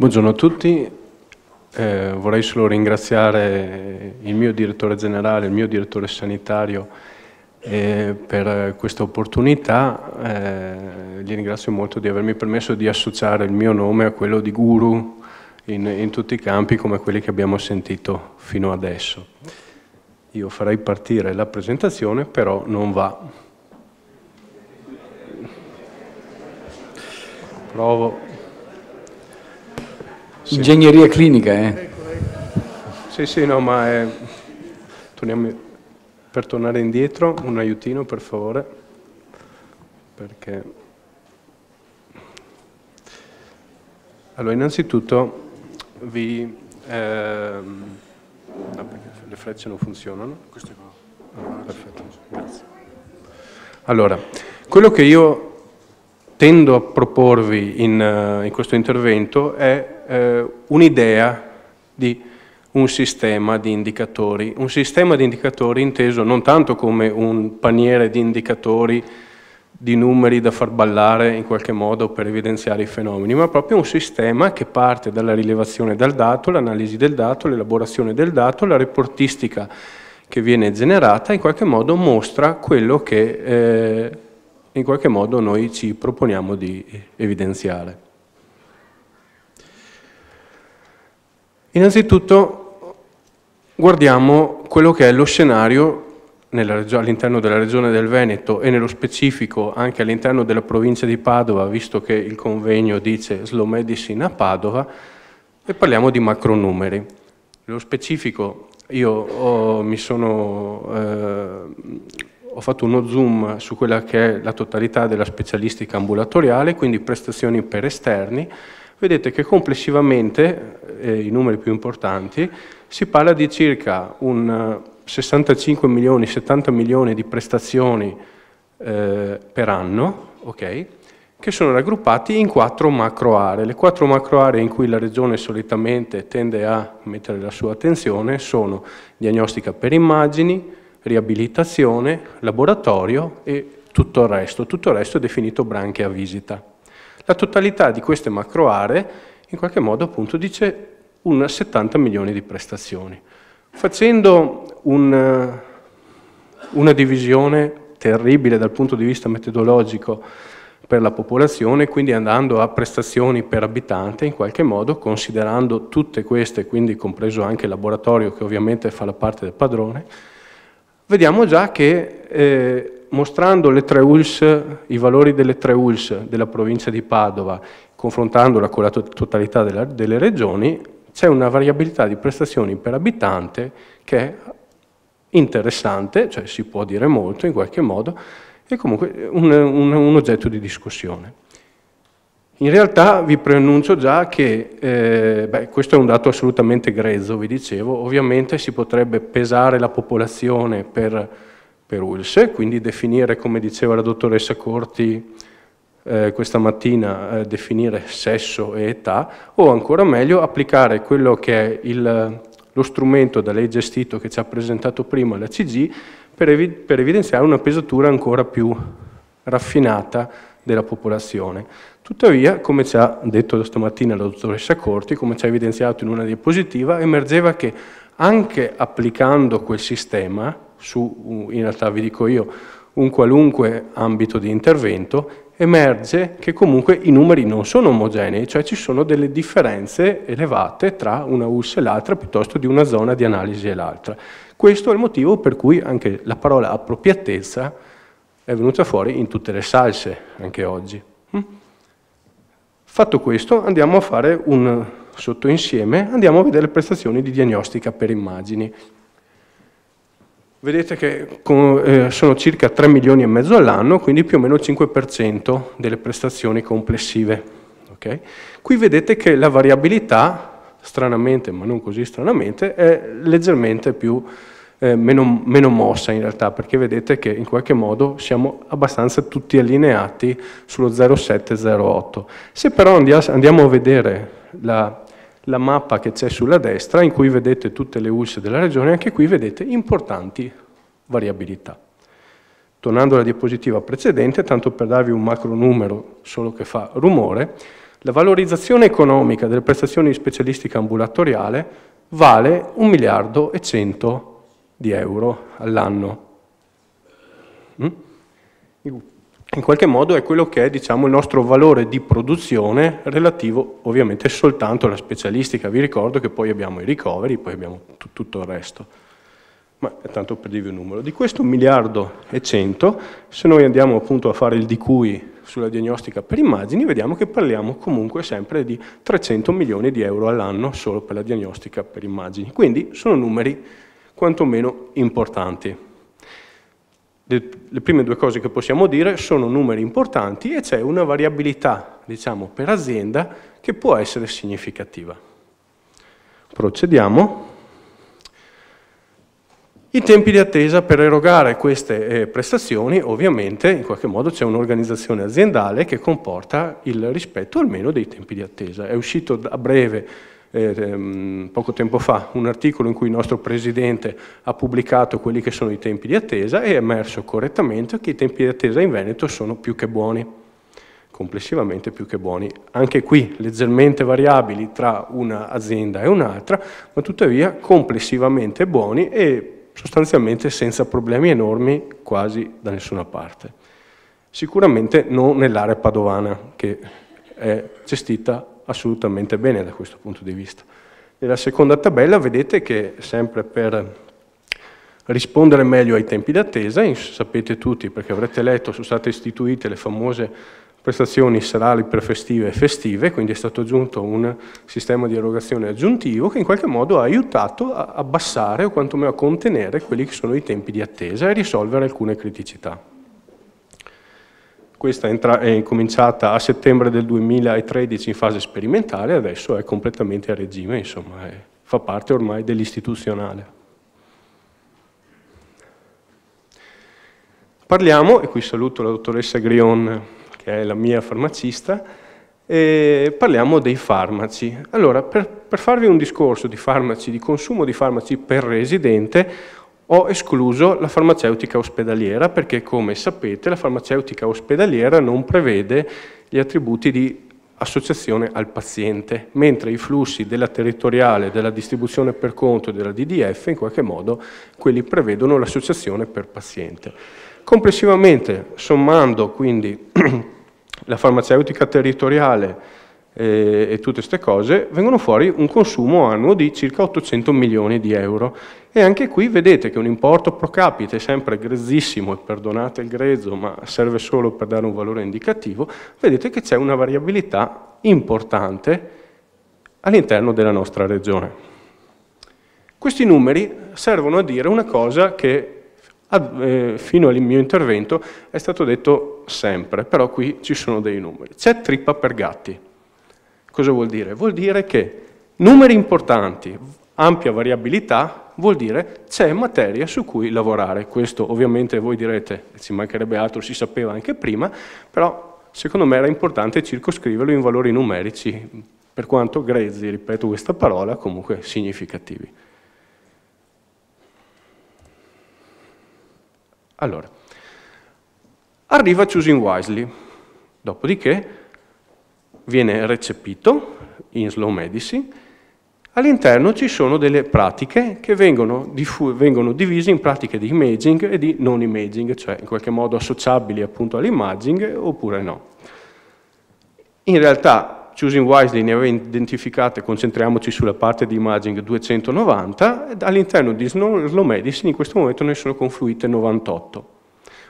Buongiorno a tutti, eh, vorrei solo ringraziare il mio direttore generale, il mio direttore sanitario eh, per questa opportunità. Eh, li ringrazio molto di avermi permesso di associare il mio nome a quello di guru in, in tutti i campi come quelli che abbiamo sentito fino adesso. Io farei partire la presentazione, però non va. Provo. Ingegneria clinica, eh? Sì, sì, no, ma è... Eh, torniamo... per tornare indietro, un aiutino per favore, perché... Allora, innanzitutto vi... Ehm... No, le frecce non funzionano. Questo qua. Ah, perfetto, grazie. Allora, quello che io tendo a proporvi in, eh, in questo intervento è eh, un'idea di un sistema di indicatori, un sistema di indicatori inteso non tanto come un paniere di indicatori di numeri da far ballare in qualche modo per evidenziare i fenomeni, ma proprio un sistema che parte dalla rilevazione del dato, l'analisi del dato, l'elaborazione del dato, la reportistica che viene generata, in qualche modo mostra quello che eh, in qualche modo noi ci proponiamo di evidenziare. Innanzitutto guardiamo quello che è lo scenario all'interno della regione del Veneto e nello specifico anche all'interno della provincia di Padova, visto che il convegno dice slow medicine a Padova, e parliamo di macronumeri. Nello specifico io ho, sono, eh, ho fatto uno zoom su quella che è la totalità della specialistica ambulatoriale, quindi prestazioni per esterni, vedete che complessivamente, eh, i numeri più importanti, si parla di circa un 65 eh, milioni, 70 milioni di prestazioni eh, per anno, okay, che sono raggruppati in quattro macro aree. Le quattro macro aree in cui la Regione solitamente tende a mettere la sua attenzione sono diagnostica per immagini, riabilitazione, laboratorio e tutto il resto. Tutto il resto è definito branche a visita la totalità di queste macro aree in qualche modo appunto dice un 70 milioni di prestazioni. Facendo un, una divisione terribile dal punto di vista metodologico per la popolazione, quindi andando a prestazioni per abitante, in qualche modo considerando tutte queste, quindi compreso anche il laboratorio che ovviamente fa la parte del padrone, vediamo già che eh, mostrando le tre ULS, i valori delle tre ULS della provincia di Padova, confrontandola con la totalità della, delle regioni, c'è una variabilità di prestazioni per abitante che è interessante, cioè si può dire molto in qualche modo, e comunque un, un, un oggetto di discussione. In realtà vi preannuncio già che, eh, beh, questo è un dato assolutamente grezzo, vi dicevo, ovviamente si potrebbe pesare la popolazione per per ULSS, quindi definire, come diceva la dottoressa Corti eh, questa mattina, eh, definire sesso e età, o ancora meglio applicare quello che è il, lo strumento da lei gestito che ci ha presentato prima la CG per, evi per evidenziare una pesatura ancora più raffinata della popolazione. Tuttavia, come ci ha detto stamattina la dottoressa Corti, come ci ha evidenziato in una diapositiva, emergeva che anche applicando quel sistema su, in realtà vi dico io, un qualunque ambito di intervento, emerge che comunque i numeri non sono omogenei, cioè ci sono delle differenze elevate tra una US e l'altra piuttosto di una zona di analisi e l'altra. Questo è il motivo per cui anche la parola appropriatezza è venuta fuori in tutte le salse, anche oggi. Mm? Fatto questo andiamo a fare un sottoinsieme, andiamo a vedere le prestazioni di diagnostica per immagini. Vedete che eh, sono circa 3 milioni e mezzo all'anno, quindi più o meno il 5% delle prestazioni complessive. Okay? Qui vedete che la variabilità, stranamente ma non così stranamente, è leggermente più, eh, meno, meno mossa in realtà, perché vedete che in qualche modo siamo abbastanza tutti allineati sullo 0,7-0,8. Se però andiamo a vedere la la mappa che c'è sulla destra in cui vedete tutte le ULS della regione, anche qui vedete importanti variabilità. Tornando alla diapositiva precedente, tanto per darvi un macro numero, solo che fa rumore, la valorizzazione economica delle prestazioni specialistiche ambulatoriale vale 1 miliardo e 100 di euro all'anno. Mm? in qualche modo è quello che è diciamo, il nostro valore di produzione relativo ovviamente soltanto alla specialistica. Vi ricordo che poi abbiamo i ricoveri, poi abbiamo tutto il resto. Ma è tanto per dirvi un numero. Di questo miliardo e cento, se noi andiamo appunto a fare il di cui sulla diagnostica per immagini, vediamo che parliamo comunque sempre di 300 milioni di euro all'anno solo per la diagnostica per immagini. Quindi sono numeri quantomeno importanti le prime due cose che possiamo dire sono numeri importanti e c'è una variabilità, diciamo, per azienda che può essere significativa. Procediamo. I tempi di attesa per erogare queste eh, prestazioni, ovviamente, in qualche modo c'è un'organizzazione aziendale che comporta il rispetto almeno dei tempi di attesa. È uscito a breve eh, ehm, poco tempo fa un articolo in cui il nostro Presidente ha pubblicato quelli che sono i tempi di attesa e è emerso correttamente che i tempi di attesa in Veneto sono più che buoni, complessivamente più che buoni. Anche qui leggermente variabili tra un'azienda e un'altra, ma tuttavia complessivamente buoni e sostanzialmente senza problemi enormi quasi da nessuna parte. Sicuramente non nell'area padovana che è gestita assolutamente bene da questo punto di vista. Nella seconda tabella vedete che sempre per rispondere meglio ai tempi d'attesa, sapete tutti perché avrete letto, sono state istituite le famose prestazioni serali prefestive e festive, quindi è stato aggiunto un sistema di erogazione aggiuntivo che in qualche modo ha aiutato a abbassare o quantomeno a contenere quelli che sono i tempi di attesa e risolvere alcune criticità. Questa è cominciata a settembre del 2013 in fase sperimentale, adesso è completamente a regime, insomma, è, fa parte ormai dell'istituzionale. Parliamo, e qui saluto la dottoressa Grion, che è la mia farmacista, e parliamo dei farmaci. Allora, per, per farvi un discorso di farmaci, di consumo di farmaci per residente, ho escluso la farmaceutica ospedaliera perché come sapete la farmaceutica ospedaliera non prevede gli attributi di associazione al paziente, mentre i flussi della territoriale, della distribuzione per conto e della DDF in qualche modo quelli prevedono l'associazione per paziente. Complessivamente, sommando quindi la farmaceutica territoriale, eh, e tutte queste cose, vengono fuori un consumo annuo di circa 800 milioni di euro. E anche qui vedete che un importo pro capite sempre grezzissimo, e perdonate il grezzo, ma serve solo per dare un valore indicativo, vedete che c'è una variabilità importante all'interno della nostra regione. Questi numeri servono a dire una cosa che eh, fino al mio intervento è stato detto sempre, però qui ci sono dei numeri. C'è trippa per gatti. Cosa vuol dire? Vuol dire che numeri importanti, ampia variabilità, vuol dire c'è materia su cui lavorare. Questo ovviamente voi direte, ci mancherebbe altro, si sapeva anche prima, però secondo me era importante circoscriverlo in valori numerici, per quanto grezzi, ripeto questa parola, comunque significativi. Allora, arriva Choosing Wisely, dopodiché viene recepito in slow medicine, all'interno ci sono delle pratiche che vengono, vengono, divise in pratiche di imaging e di non imaging, cioè in qualche modo associabili appunto all'imaging oppure no. In realtà Choosing Wisely ne aveva identificate, concentriamoci sulla parte di imaging 290, all'interno di Slow Medicine in questo momento ne sono confluite 98.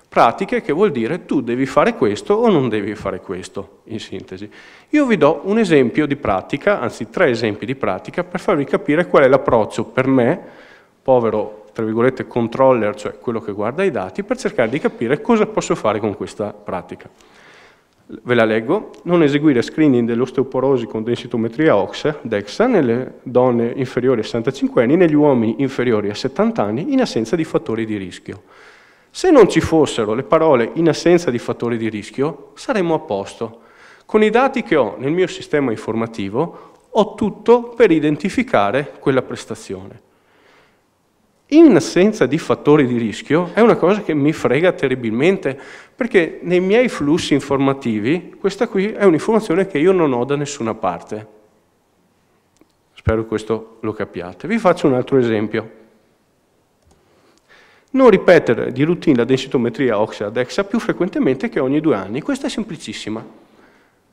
Pratiche che vuol dire tu devi fare questo o non devi fare questo, in sintesi. Io vi do un esempio di pratica, anzi tre esempi di pratica, per farvi capire qual è l'approccio per me, povero tra virgolette controller, cioè quello che guarda i dati, per cercare di capire cosa posso fare con questa pratica. Ve la leggo, non eseguire screening dell'osteoporosi con densitometria OX, DEXA, nelle donne inferiori a 65 anni, negli uomini inferiori a 70 anni, in assenza di fattori di rischio. Se non ci fossero le parole in assenza di fattori di rischio, saremmo a posto. Con i dati che ho nel mio sistema informativo, ho tutto per identificare quella prestazione. In assenza di fattori di rischio è una cosa che mi frega terribilmente, perché nei miei flussi informativi questa qui è un'informazione che io non ho da nessuna parte. Spero questo lo capiate. Vi faccio un altro esempio. Non ripetere di routine la densitometria oxida-dexa più frequentemente che ogni due anni, questa è semplicissima.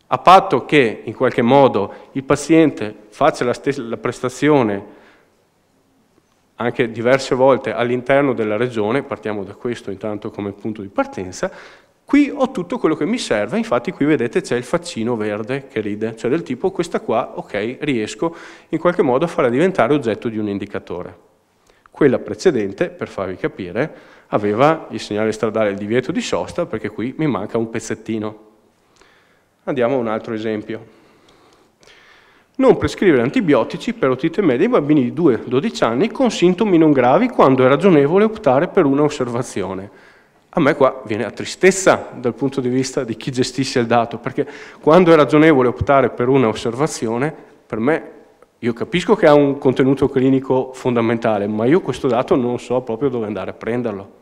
A patto che, in qualche modo, il paziente faccia la, la prestazione anche diverse volte all'interno della regione, partiamo da questo intanto come punto di partenza, qui ho tutto quello che mi serve, infatti qui vedete c'è il faccino verde che ride, cioè del tipo questa qua, ok, riesco in qualche modo a farla diventare oggetto di un indicatore. Quella precedente, per farvi capire, aveva il segnale stradale il divieto di sosta perché qui mi manca un pezzettino. Andiamo a un altro esempio. Non prescrivere antibiotici per otite media in bambini di 2-12 anni con sintomi non gravi quando è ragionevole optare per una osservazione. A me qua viene la tristezza dal punto di vista di chi gestisce il dato, perché quando è ragionevole optare per una osservazione, per me io capisco che ha un contenuto clinico fondamentale, ma io questo dato non so proprio dove andare a prenderlo.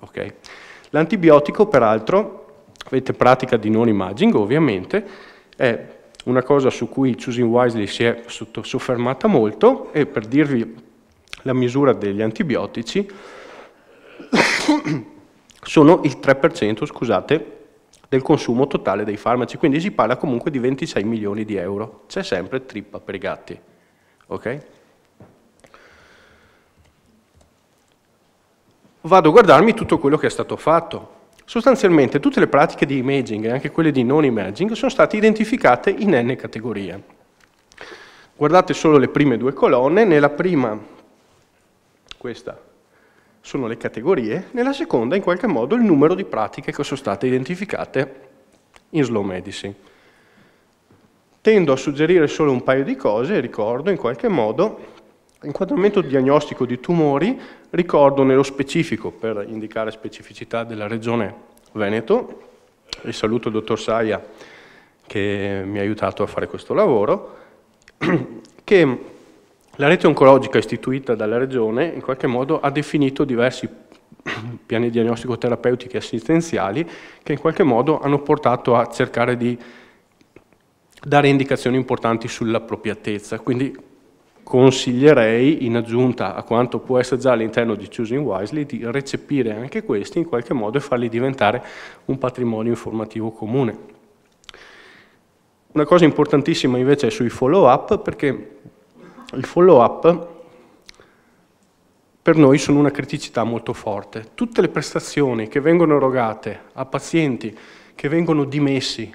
Okay. L'antibiotico, peraltro, avete pratica di non imaging ovviamente, è una cosa su cui Choosing Wisely si è soffermata molto e per dirvi la misura degli antibiotici sono il 3%, scusate, del consumo totale dei farmaci, quindi si parla comunque di 26 milioni di euro, c'è sempre trippa per i gatti. Ok? Vado a guardarmi tutto quello che è stato fatto. Sostanzialmente tutte le pratiche di imaging e anche quelle di non imaging sono state identificate in n categorie. Guardate solo le prime due colonne, nella prima, questa sono le categorie, nella seconda in qualche modo il numero di pratiche che sono state identificate in slow medicine. Tendo a suggerire solo un paio di cose, ricordo in qualche modo, l'inquadramento diagnostico di tumori, ricordo nello specifico, per indicare specificità della regione Veneto, e saluto il dottor Saia che mi ha aiutato a fare questo lavoro, che la rete oncologica istituita dalla Regione in qualche modo ha definito diversi piani diagnostico-terapeutici assistenziali che in qualche modo hanno portato a cercare di dare indicazioni importanti sull'appropriatezza. Quindi consiglierei, in aggiunta a quanto può essere già all'interno di Choosing Wisely, di recepire anche questi in qualche modo e farli diventare un patrimonio informativo comune. Una cosa importantissima invece è sui follow-up perché il follow up per noi sono una criticità molto forte. Tutte le prestazioni che vengono erogate a pazienti che vengono dimessi,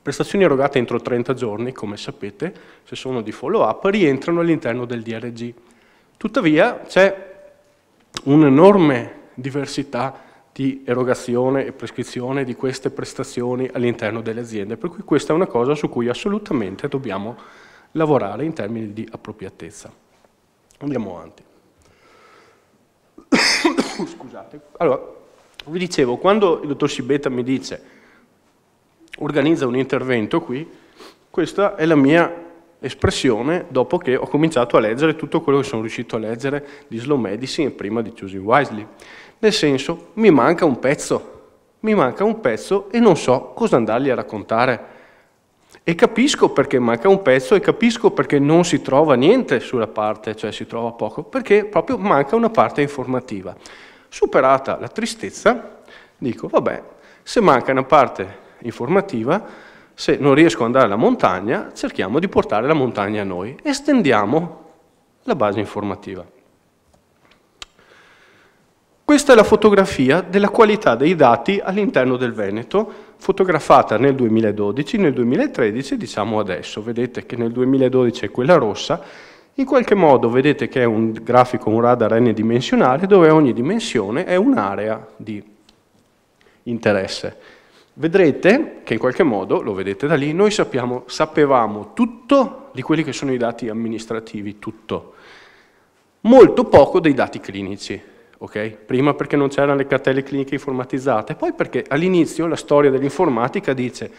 prestazioni erogate entro 30 giorni, come sapete, se sono di follow up, rientrano all'interno del DRG. Tuttavia c'è un'enorme diversità di erogazione e prescrizione di queste prestazioni all'interno delle aziende, per cui questa è una cosa su cui assolutamente dobbiamo lavorare lavorare in termini di appropriatezza. Andiamo avanti. Scusate. Allora, vi dicevo, quando il dottor Sibetta mi dice organizza un intervento qui, questa è la mia espressione dopo che ho cominciato a leggere tutto quello che sono riuscito a leggere di Slow Medicine e prima di Choosing Wisely. Nel senso, mi manca un pezzo, mi manca un pezzo e non so cosa andargli a raccontare. E capisco perché manca un pezzo e capisco perché non si trova niente sulla parte, cioè si trova poco, perché proprio manca una parte informativa. Superata la tristezza, dico, vabbè, se manca una parte informativa, se non riesco ad andare alla montagna, cerchiamo di portare la montagna a noi Estendiamo la base informativa. Questa è la fotografia della qualità dei dati all'interno del Veneto, fotografata nel 2012, nel 2013 diciamo adesso. Vedete che nel 2012 è quella rossa, in qualche modo vedete che è un grafico, un radar n-dimensionale, dove ogni dimensione è un'area di interesse. Vedrete che in qualche modo, lo vedete da lì, noi sappiamo, sapevamo tutto di quelli che sono i dati amministrativi, tutto. Molto poco dei dati clinici, ok? Prima perché non c'erano le cartelle cliniche informatizzate, poi perché all'inizio la storia dell'informatica dice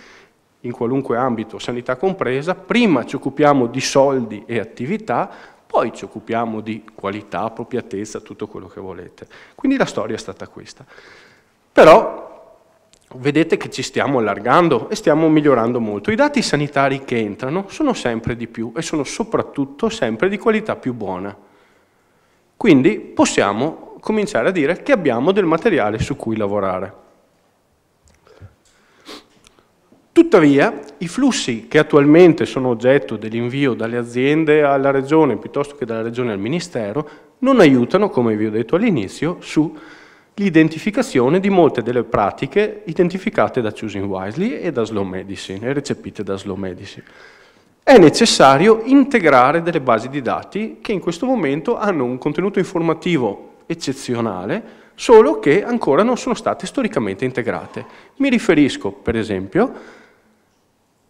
in qualunque ambito, sanità compresa, prima ci occupiamo di soldi e attività, poi ci occupiamo di qualità, appropriatezza, tutto quello che volete. Quindi la storia è stata questa. Però vedete che ci stiamo allargando e stiamo migliorando molto. I dati sanitari che entrano sono sempre di più e sono soprattutto sempre di qualità più buona. Quindi possiamo cominciare a dire che abbiamo del materiale su cui lavorare. Tuttavia, i flussi che attualmente sono oggetto dell'invio dalle aziende alla regione piuttosto che dalla regione al ministero non aiutano, come vi ho detto all'inizio, sull'identificazione di molte delle pratiche identificate da Choosing Wisely e da Slow Medicine e recepite da Slow Medicine. È necessario integrare delle basi di dati che in questo momento hanno un contenuto informativo eccezionale, solo che ancora non sono state storicamente integrate. Mi riferisco, per esempio,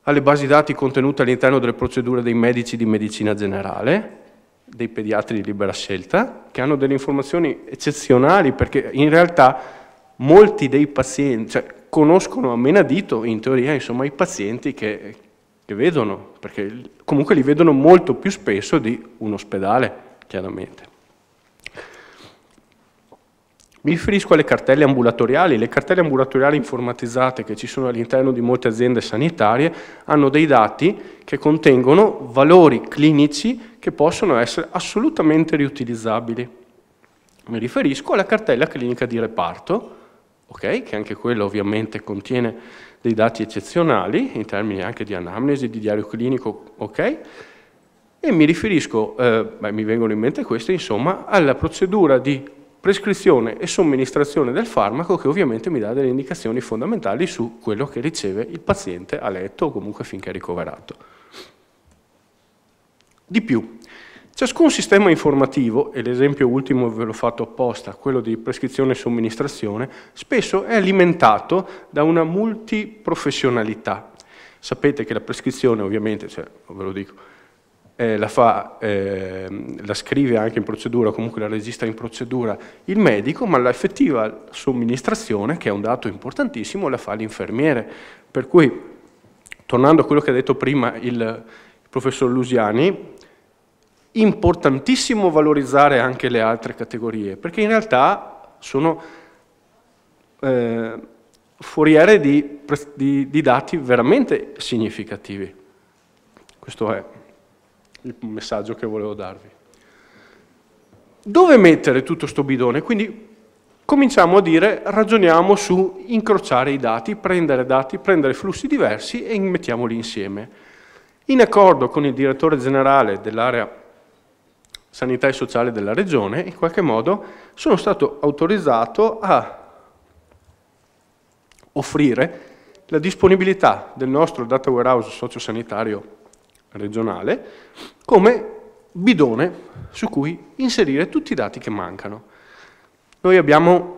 alle basi dati contenute all'interno delle procedure dei medici di medicina generale, dei pediatri di libera scelta, che hanno delle informazioni eccezionali perché in realtà molti dei pazienti, cioè, conoscono a menadito in teoria insomma, i pazienti che, che vedono, perché comunque li vedono molto più spesso di un ospedale, chiaramente. Mi riferisco alle cartelle ambulatoriali. Le cartelle ambulatoriali informatizzate che ci sono all'interno di molte aziende sanitarie hanno dei dati che contengono valori clinici che possono essere assolutamente riutilizzabili. Mi riferisco alla cartella clinica di reparto, okay, che anche quella ovviamente contiene dei dati eccezionali in termini anche di anamnesi, di diario clinico, okay, e mi riferisco, eh, beh, mi vengono in mente queste, insomma, alla procedura di prescrizione e somministrazione del farmaco che ovviamente mi dà delle indicazioni fondamentali su quello che riceve il paziente a letto o comunque finché è ricoverato. Di più, ciascun sistema informativo, e l'esempio ultimo ve l'ho fatto apposta, quello di prescrizione e somministrazione, spesso è alimentato da una multiprofessionalità. Sapete che la prescrizione ovviamente, cioè, ve lo dico, eh, la, fa, eh, la, scrive anche in procedura, comunque la registra in procedura il medico, ma l'effettiva somministrazione, che è un dato importantissimo, la fa l'infermiere. Per cui, tornando a quello che ha detto prima il professor Lusiani, importantissimo valorizzare anche le altre categorie, perché in realtà sono eh, foriere di, di, di dati veramente significativi. Questo è il messaggio che volevo darvi. Dove mettere tutto sto bidone? Quindi cominciamo a dire, ragioniamo su incrociare i dati, prendere dati, prendere flussi diversi e mettiamoli insieme. In accordo con il direttore generale dell'area sanità e sociale della regione, in qualche modo sono stato autorizzato a offrire la disponibilità del nostro data warehouse sociosanitario regionale come bidone su cui inserire tutti i dati che mancano. Noi abbiamo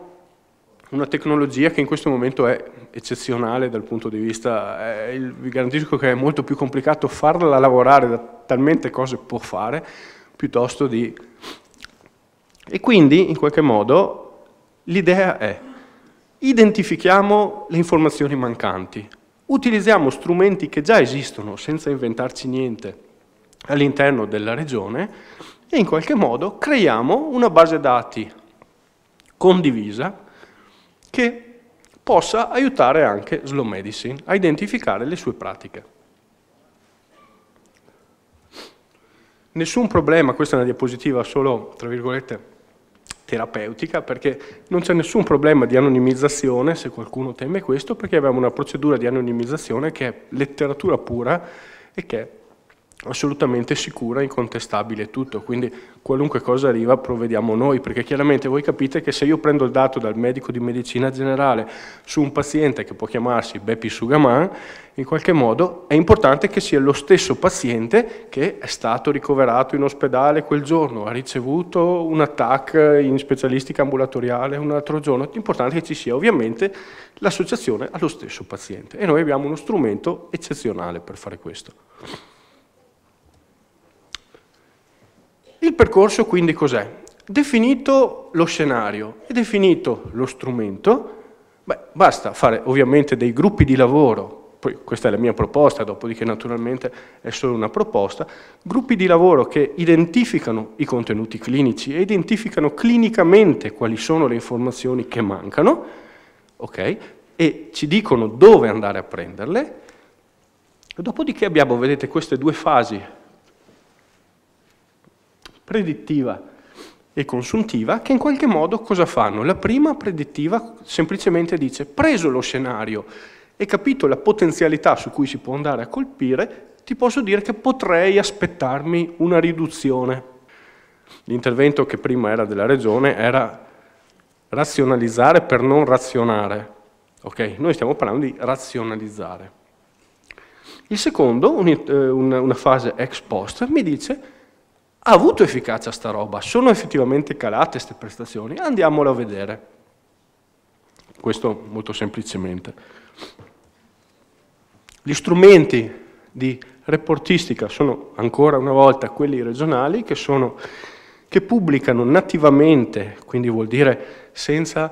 una tecnologia che in questo momento è eccezionale dal punto di vista, eh, vi garantisco che è molto più complicato farla lavorare da talmente cose può fare, piuttosto di... E quindi, in qualche modo, l'idea è identifichiamo le informazioni mancanti, utilizziamo strumenti che già esistono senza inventarci niente all'interno della regione e in qualche modo creiamo una base dati condivisa che possa aiutare anche Slow Medicine a identificare le sue pratiche. Nessun problema, questa è una diapositiva solo, tra virgolette, terapeutica perché non c'è nessun problema di anonimizzazione, se qualcuno teme questo, perché abbiamo una procedura di anonimizzazione che è letteratura pura e che è assolutamente sicura, incontestabile tutto, quindi qualunque cosa arriva provvediamo noi, perché chiaramente voi capite che se io prendo il dato dal medico di medicina generale su un paziente che può chiamarsi Beppi Sugaman, in qualche modo è importante che sia lo stesso paziente che è stato ricoverato in ospedale quel giorno, ha ricevuto un attacco in specialistica ambulatoriale un altro giorno, è importante che ci sia ovviamente l'associazione allo stesso paziente e noi abbiamo uno strumento eccezionale per fare questo. Il percorso quindi cos'è? Definito lo scenario e definito lo strumento, beh, basta fare ovviamente dei gruppi di lavoro, poi questa è la mia proposta, dopodiché naturalmente è solo una proposta, gruppi di lavoro che identificano i contenuti clinici e identificano clinicamente quali sono le informazioni che mancano, ok? E ci dicono dove andare a prenderle. Dopodiché abbiamo, vedete, queste due fasi predittiva e consuntiva, che in qualche modo cosa fanno? La prima predittiva semplicemente dice, preso lo scenario e capito la potenzialità su cui si può andare a colpire, ti posso dire che potrei aspettarmi una riduzione. L'intervento che prima era della Regione era razionalizzare per non razionare. Ok, Noi stiamo parlando di razionalizzare. Il secondo, eh, una fase ex post, mi dice ha avuto efficacia sta roba? Sono effettivamente calate queste prestazioni? Andiamolo a vedere. Questo molto semplicemente. Gli strumenti di reportistica sono ancora una volta quelli regionali che, sono, che pubblicano nativamente, quindi vuol dire senza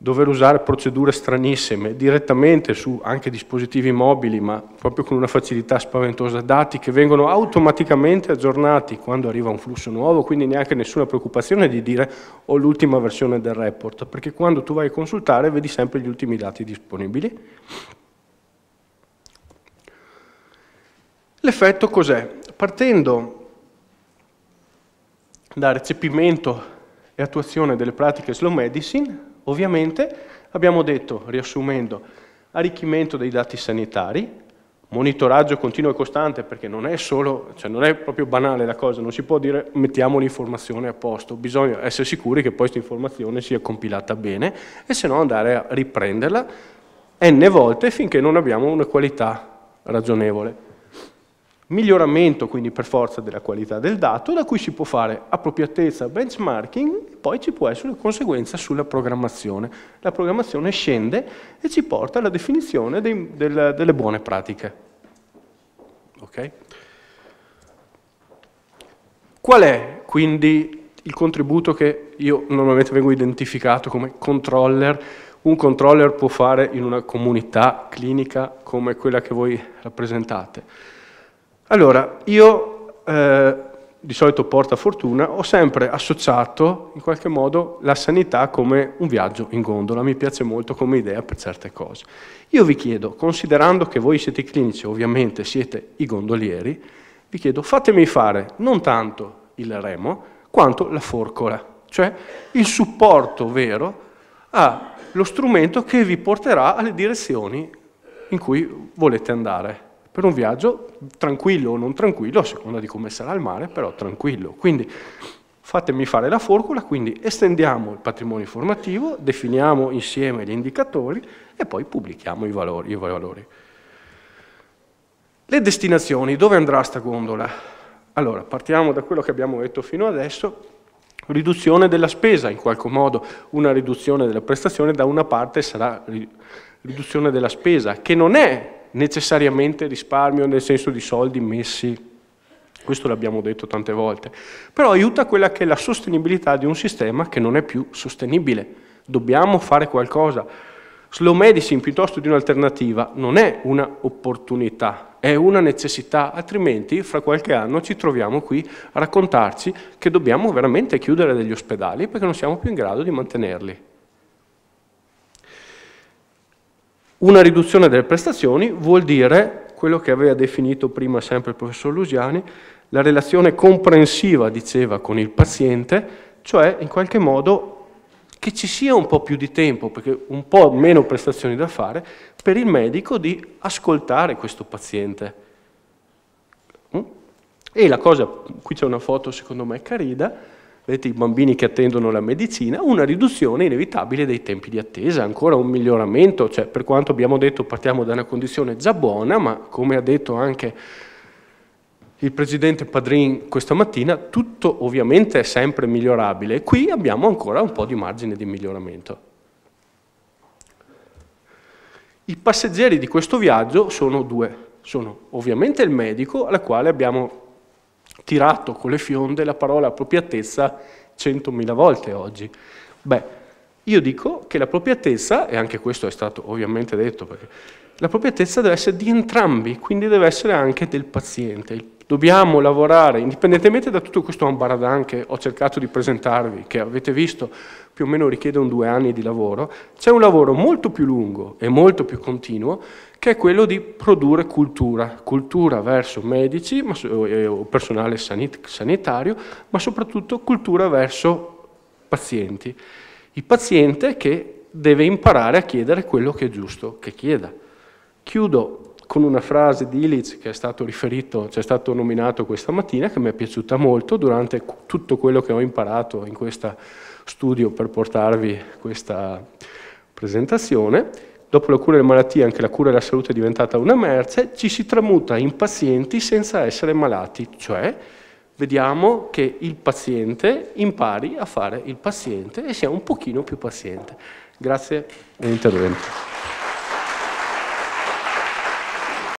dover usare procedure stranissime direttamente su anche dispositivi mobili, ma proprio con una facilità spaventosa, dati che vengono automaticamente aggiornati quando arriva un flusso nuovo, quindi neanche nessuna preoccupazione di dire ho l'ultima versione del report, perché quando tu vai a consultare vedi sempre gli ultimi dati disponibili. L'effetto cos'è? Partendo dal recepimento e attuazione delle pratiche slow medicine, Ovviamente abbiamo detto, riassumendo, arricchimento dei dati sanitari, monitoraggio continuo e costante perché non è solo, cioè non è proprio banale la cosa, non si può dire mettiamo l'informazione a posto, bisogna essere sicuri che poi questa informazione sia compilata bene e se no andare a riprenderla n volte finché non abbiamo una qualità ragionevole miglioramento quindi per forza della qualità del dato, da cui si può fare appropriatezza, benchmarking, e poi ci può essere conseguenza sulla programmazione. La programmazione scende e ci porta alla definizione dei, del, delle buone pratiche. Okay? Qual è quindi il contributo che io normalmente vengo identificato come controller? Un controller può fare in una comunità clinica come quella che voi rappresentate allora, io eh, di solito porta fortuna, ho sempre associato in qualche modo la sanità come un viaggio in gondola, mi piace molto come idea per certe cose. Io vi chiedo, considerando che voi siete clinici, ovviamente siete i gondolieri, vi chiedo fatemi fare non tanto il remo quanto la forcola, cioè il supporto vero allo strumento che vi porterà alle direzioni in cui volete andare per un viaggio tranquillo o non tranquillo, a seconda di come sarà il mare, però tranquillo. Quindi fatemi fare la formula, quindi estendiamo il patrimonio informativo, definiamo insieme gli indicatori e poi pubblichiamo i valori. I valori. Le destinazioni, dove andrà sta gondola? Allora, partiamo da quello che abbiamo detto fino adesso, riduzione della spesa, in qualche modo una riduzione della prestazione, da una parte sarà riduzione della spesa, che non è necessariamente risparmio nel senso di soldi messi, questo l'abbiamo detto tante volte, però aiuta quella che è la sostenibilità di un sistema che non è più sostenibile. Dobbiamo fare qualcosa. Slow medicine piuttosto di un'alternativa non è un'opportunità, è una necessità, altrimenti fra qualche anno ci troviamo qui a raccontarci che dobbiamo veramente chiudere degli ospedali perché non siamo più in grado di mantenerli. Una riduzione delle prestazioni vuol dire quello che aveva definito prima sempre il professor Lusiani, la relazione comprensiva, diceva, con il paziente, cioè in qualche modo che ci sia un po' più di tempo, perché un po' meno prestazioni da fare, per il medico di ascoltare questo paziente. Mm? E la cosa, qui c'è una foto secondo me carina, vedete i bambini che attendono la medicina, una riduzione inevitabile dei tempi di attesa, ancora un miglioramento, cioè per quanto abbiamo detto partiamo da una condizione già buona, ma come ha detto anche il presidente Padrin questa mattina, tutto ovviamente è sempre migliorabile, qui abbiamo ancora un po' di margine di miglioramento. I passeggeri di questo viaggio sono due, sono ovviamente il medico, alla quale abbiamo tirato con le fionde la parola appropriatezza centomila volte oggi. Beh, io dico che l'appropriatezza, e anche questo è stato ovviamente detto, perché l'appropriatezza deve essere di entrambi, quindi deve essere anche del paziente. Il Dobbiamo lavorare, indipendentemente da tutto questo ambaradan che ho cercato di presentarvi, che avete visto più o meno richiede un due anni di lavoro, c'è un lavoro molto più lungo e molto più continuo che è quello di produrre cultura, cultura verso medici ma, eh, eh, o personale sanitario, ma soprattutto cultura verso pazienti. Il paziente che deve imparare a chiedere quello che è giusto che chieda. Chiudo con una frase di Illich che è stato riferito, cioè è stato nominato questa mattina, che mi è piaciuta molto durante tutto quello che ho imparato in questo studio per portarvi questa presentazione. Dopo la cura delle malattie, anche la cura della salute è diventata una merce, ci si tramuta in pazienti senza essere malati, cioè vediamo che il paziente impari a fare il paziente e sia un pochino più paziente. Grazie dell'intervento.